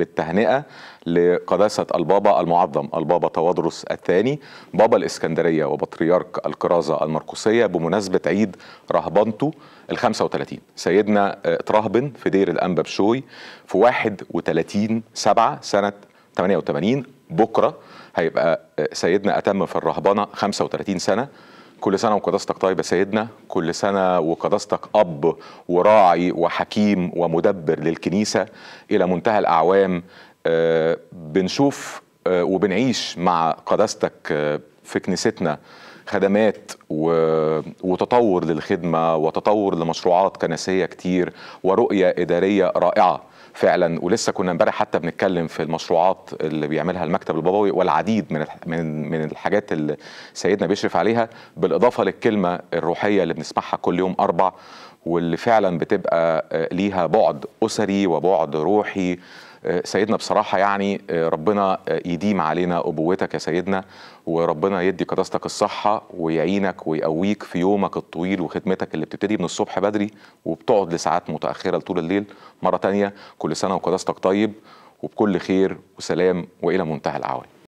بالتهنئة لقداسة البابا المعظم البابا توادرس الثاني بابا الإسكندرية وبطريرك الكرازة المرقسية بمناسبة عيد رهبنته ال 35 سيدنا اترهبن آه، في دير الأنبا بشوي في 31 7 سنة 88 بكرة هيبقى آه، سيدنا أتم في الرهبنة 35 سنة كل سنة وقداستك طيب يا سيدنا كل سنة وقداستك أب وراعي وحكيم ومدبر للكنيسة إلى منتهى الأعوام آه، بنشوف آه، وبنعيش مع قداستك آه، في كنيستنا خدمات وتطور للخدمة وتطور لمشروعات كنسية كتير ورؤية إدارية رائعة فعلا ولسه كنا امبارح حتى بنتكلم في المشروعات اللي بيعملها المكتب البابوي والعديد من من من الحاجات اللي سيدنا بيشرف عليها بالاضافه للكلمه الروحيه اللي بنسمعها كل يوم اربع واللي فعلا بتبقى آه، ليها بعد اسري وبعد روحي سيدنا بصراحه يعني آه، ربنا آه، يديم علينا ابوتك يا سيدنا وربنا يدي قداستك الصحه ويعينك ويقويك في يومك الطويل وخدمتك اللي بتبتدي من الصبح بدري وبتقعد لساعات متاخره لطول الليل مره تانية كل سنه وقداستك طيب وبكل خير وسلام والى منتهى العوالي